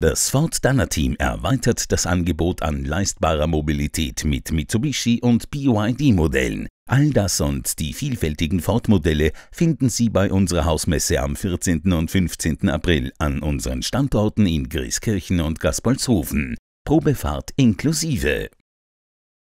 Das Ford Dunner-Team erweitert das Angebot an leistbarer Mobilität mit Mitsubishi und BYD-Modellen. All das und die vielfältigen Ford-Modelle finden Sie bei unserer Hausmesse am 14. und 15. April an unseren Standorten in Grieskirchen und Gaspolzhofen. Probefahrt inklusive.